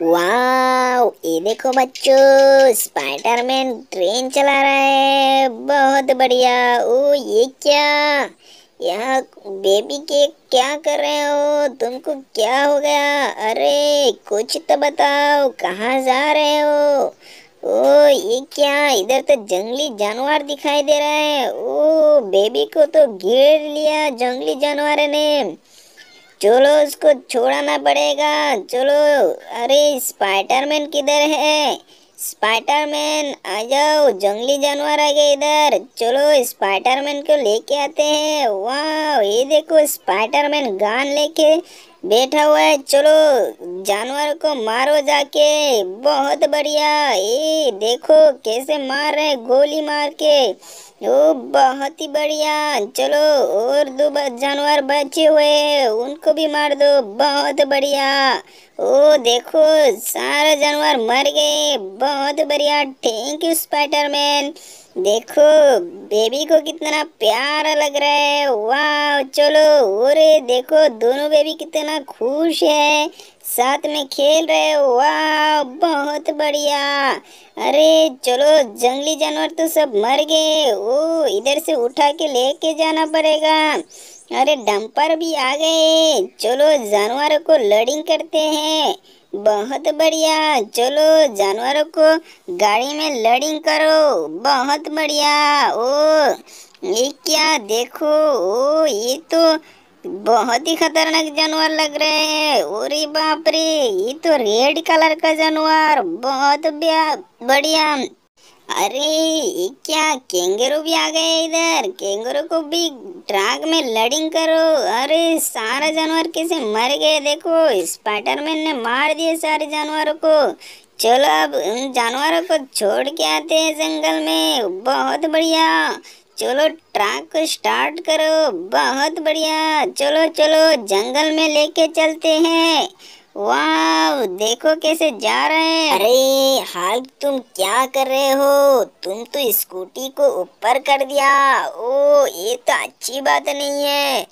wow ये देखो बच्चों स्पाइडरमैन ट्रेन चला रहा है बहुत बढ़िया ओ ये क्या यहाँ बेबी के क्या कर रहे हो तुमको क्या हो गया अरे कुछ तो बताओ कहाँ जा रहे हो ओ ये क्या इधर तो जंगली जानवर दिखाई दे रहा है ओ बेबी को तो घेर लिया जंगली जानवर ने चलो उसको छोड़ाना पड़ेगा चलो अरे स्पाइडरमैन किधर है स्पाइडरमैन आ जाओ जंगली जानवर आ गए इधर चलो स्पाइडरमैन को लेके आते हैं वाह ये देखो स्पाइडरमैन गान लेके बैठा हुआ है चलो जानवर को मारो जाके बहुत बढ़िया ये देखो कैसे मार रहे गोली मार के ओ बहुत ही बढ़िया चलो और दो जानवर बचे हुए उनको भी मार दो बहुत बढ़िया ओ देखो सारे जानवर मर गए बहुत बढ़िया थैंक यू स्पाइडरमैन देखो बेबी को कितना प्यारा लग रहा है वाह चलो और देखो दोनों बेबी कितना खुश है साथ में खेल रहे वाह बहुत बढ़िया अरे चलो जंगली जानवर तो सब मर गए ओ इधर से उठा के लेके जाना पड़ेगा अरे डंपर भी आ गए चलो जानवर को लडिंग करते हैं बहुत बढ़िया चलो जानवरों को गाड़ी में लोडिंग करो बहुत बढ़िया ओ ये क्या देखो ओ ये तो बहुत ही खतरनाक जानवर लग रहे हैं अरे बाप रे ये तो रेड कलर का जानवर बहुत बढ़िया अरे क्या केंगरू भी आ गए इधर केंगरू को भी ट्रैक में लडिंग करो अरे सारा जानवर कैसे मर गए देखो स्पाइडरमैन ने मार दिए सारे जानवरों को चलो अब उन जानवरों को छोड़ के आते हैं जंगल में बहुत बढ़िया चलो ट्रैक को स्टार्ट करो बहुत बढ़िया चलो चलो जंगल में लेके चलते हैं वाह देखो कैसे जा रहे हैं अरे हाल तुम क्या कर रहे हो तुम तो स्कूटी को ऊपर कर दिया ओ ये तो अच्छी बात नहीं है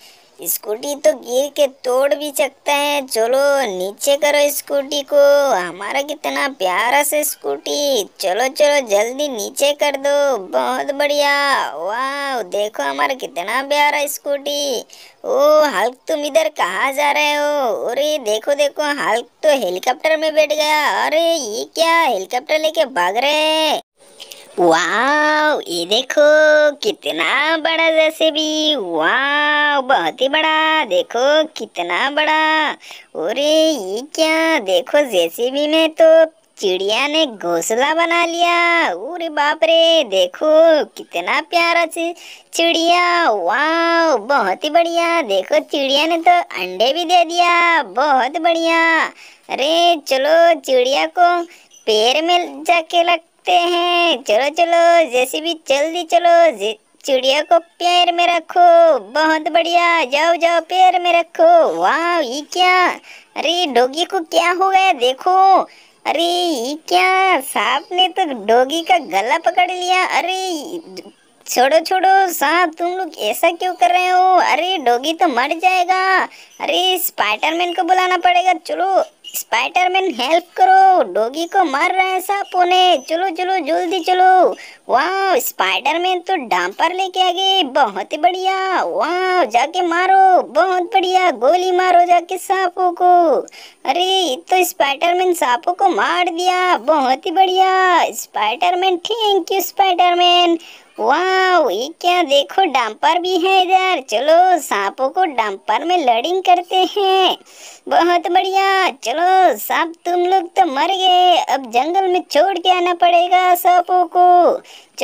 स्कूटी तो गिर के तोड़ भी सकता है चलो नीचे करो स्कूटी को हमारा कितना प्यारा सा स्कूटी चलो चलो जल्दी नीचे कर दो बहुत बढ़िया वाह देखो हमारा कितना प्यारा स्कूटी ओ हल्क तुम इधर कहाँ जा रहे हो अरे देखो देखो हल्क तो हेलीकॉप्टर में बैठ गया अरे ये क्या हेलीकॉप्टर लेके भाग रहे हैं वाह ये देखो कितना बड़ा जैसे भी वाह बहुत ही बड़ा देखो कितना बड़ा अरे ये क्या देखो जैसे भी मैं तो चिड़िया ने घोंसला बना लिया अरे बाप रे देखो कितना प्यारा चिड़िया वाह बहुत ही बढ़िया देखो चिड़िया ने तो अंडे भी दे दिया बहुत बढ़िया अरे चलो चिड़िया को पैर में जाके लग सकते हैं चलो चलो जैसे भी जल्दी चलो चिड़िया को पैर में रखो बहुत बढ़िया जाओ जाओ पैर में रखो वाह ये क्या अरे डोगी को क्या हो गया देखो अरे ये क्या सांप ने तो डोगी का गला पकड़ लिया अरे छोड़ो छोड़ो सांप तुम लोग ऐसा क्यों कर रहे हो अरे डोगी तो मर जाएगा अरे स्पाइडरमैन को बुलाना पड़ेगा चलो स्पाइडरमैन हेल्प करो डोगी को मार रहे हैं सांपों ने चलो चलो जल्दी चलो वाह स्पाइडरमैन तो डांपर लेके आ गए बहुत ही बढ़िया वाह जाके मारो बहुत बढ़िया गोली मारो जाके सांपों को अरे तो स्पाइडरमैन सांपों को मार दिया बहुत ही बढ़िया स्पाइडरमैन थैंक यू स्पाइडरमैन वाह ये क्या देखो डंपर भी है इधर चलो सांपों को डंपर में लड़िंग करते हैं बहुत बढ़िया चलो सांप तुम लोग तो मर गए अब जंगल में छोड़ के आना पड़ेगा सांपों को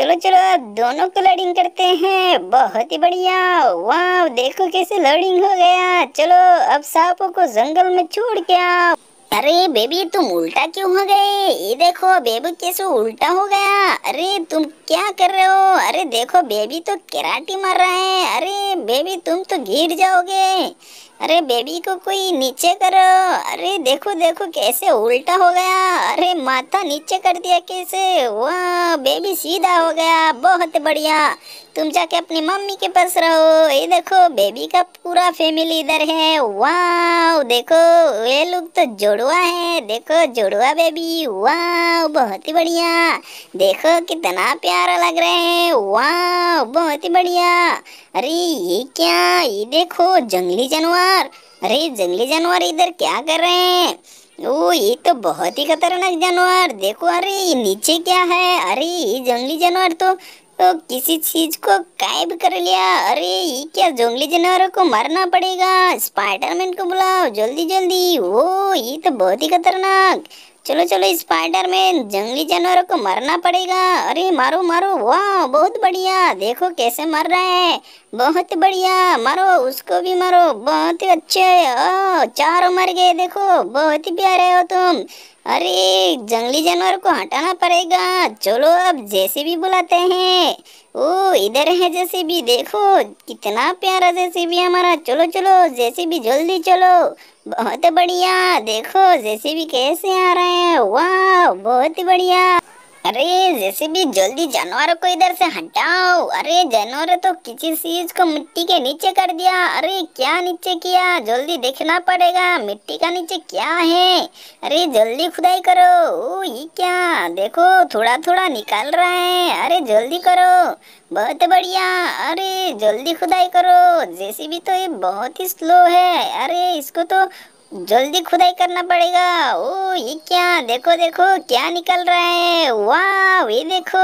चलो चलो अब दोनों को लड़िंग करते हैं बहुत ही बढ़िया वाह देखो कैसे लड़िंग हो गया चलो अब सांपों को जंगल में छोड़ के आओ अरे बेबी तुम उल्टा क्यों हो गए ये देखो बेबी कैसे उल्टा हो गया अरे तुम क्या कर रहे हो अरे देखो बेबी तो कराटी मार रहा है अरे बेबी तुम तो गिर जाओगे अरे बेबी को कोई नीचे करो अरे देखो देखो कैसे उल्टा हो गया अरे माथा नीचे कर दिया कैसे वाह बेबी सीधा हो गया बहुत बढ़िया तुम जाके अपनी मम्मी के पास रहो ये देखो बेबी का पूरा फैमिली इधर है वाह देखो ये लोग तो जोड़वा है देखो जोड़वा बेबी वाह बहुत ही बढ़िया देखो कितना प्यारा लग रहे हैं वाह बहुत ही बढ़िया अरे ये क्या ये देखो जंगली जानवर जानवर अरे जंगली जानवर इधर क्या कर रहे हैं ओ ये तो बहुत ही खतरनाक जानवर देखो अरे नीचे क्या है अरे ये जंगली जानवर तो तो किसी चीज को गायब कर लिया अरे ये क्या जंगली जानवरों को मारना पड़ेगा स्पाइडरमैन को बुलाओ जल्दी जल्दी वो ये तो बहुत ही खतरनाक चलो चलो स्पाइडर जंगली जानवरों को मरना पड़ेगा अरे मारो मारो वाह बहुत बढ़िया देखो कैसे मर रहा है बहुत बढ़िया मारो उसको भी मारो बहुत ही अच्छे ओ चारों मर गए देखो बहुत ही प्यारे हो तुम अरे जंगली जानवर को हटाना पड़ेगा चलो अब जैसे भी बुलाते हैं ओ इधर है जैसे भी देखो कितना प्यारा जैसे भी हमारा चलो चलो जैसे भी जल्दी चलो बहुत बढ़िया देखो जैसे भी कैसे आ रहे हैं वाह बहुत बढ़िया अरे जैसे भी जल्दी जानवरों को इधर से हटाओ अरे जानवर तो किसी चीज को मिट्टी के नीचे कर दिया अरे क्या नीचे किया जल्दी देखना पड़ेगा मिट्टी का नीचे क्या है अरे जल्दी खुदाई करो ओ ये क्या देखो थोड़ा थोड़ा निकाल रहा है अरे जल्दी करो बहुत बढ़िया अरे जल्दी खुदाई करो जैसे भी तो ये बहुत ही स्लो है अरे इसको तो जल्दी खुदाई करना पड़ेगा ओ ये क्या देखो देखो क्या निकल रहा है वाह ये देखो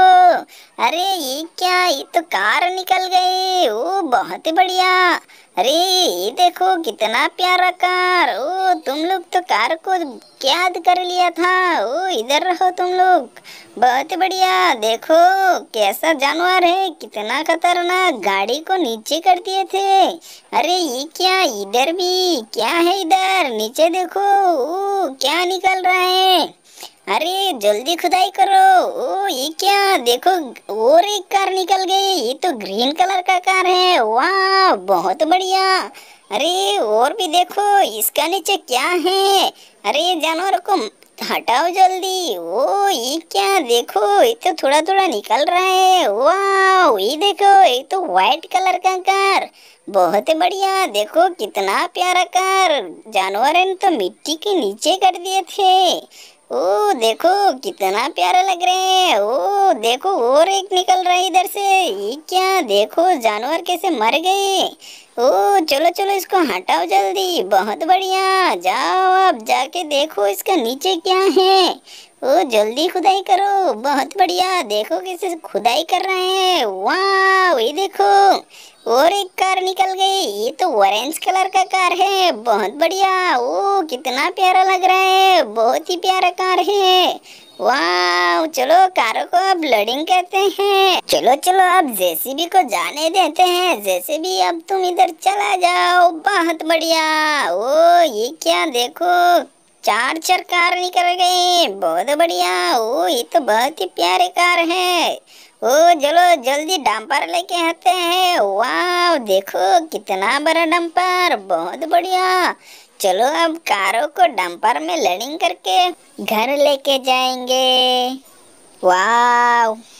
अरे ये क्या ये तो कार निकल गई ओ बहुत ही बढ़िया अरे ये देखो कितना प्यारा कार ओ तुम लोग तो कार को कैद कर लिया था ओ इधर रहो तुम लोग बहुत बढ़िया देखो कैसा जानवर है कितना खतरनाक गाड़ी को नीचे कर दिए थे अरे ये क्या इधर भी क्या है इधर नीचे देखो ओ क्या निकल रहा है अरे जल्दी खुदाई करो ओ ये क्या देखो और एक कार निकल गई ये तो ग्रीन कलर का कार है वाह बहुत बढ़िया अरे और भी देखो इसका नीचे क्या है अरे जानवर को हटाओ जल्दी ओ ये क्या देखो ये तो थोड़ा थोड़ा निकल रहा है वाह ये देखो ये तो व्हाइट कलर का कार बहुत बढ़िया देखो कितना प्यारा कार जानवर ने तो मिट्टी के नीचे कर दिए थे ओ देखो कितना प्यारा लग रहे हैं ओ देखो और एक निकल रहा है इधर से ये क्या देखो जानवर कैसे मर गए ओ चलो चलो इसको हटाओ जल्दी बहुत बढ़िया जाओ आप जाके देखो इसका नीचे क्या है ओ जल्दी खुदाई करो बहुत बढ़िया देखो कैसे खुदाई कर रहे हैं वाह ये देखो और एक कार निकल गई ये तो ऑरेंज कलर का कार है बहुत बढ़िया ओ कितना प्यारा लग रहा है बहुत ही प्यारा कार है वाह चलो कारों को अब लोडिंग करते हैं चलो चलो अब जेसीबी को जाने देते हैं जेसीबी अब तुम इधर चला जाओ बहुत बढ़िया ओ ये क्या देखो चार चार कार निकल गए बहुत बढ़िया ओ ये तो बहुत ही प्यारे कार है ओ चलो जल्दी डम्पर लेके आते हैं वाह देखो कितना बड़ा डम्पर बहुत बढ़िया चलो अब कारों को डम्पर में लडिंग करके घर लेके जाएंगे वाह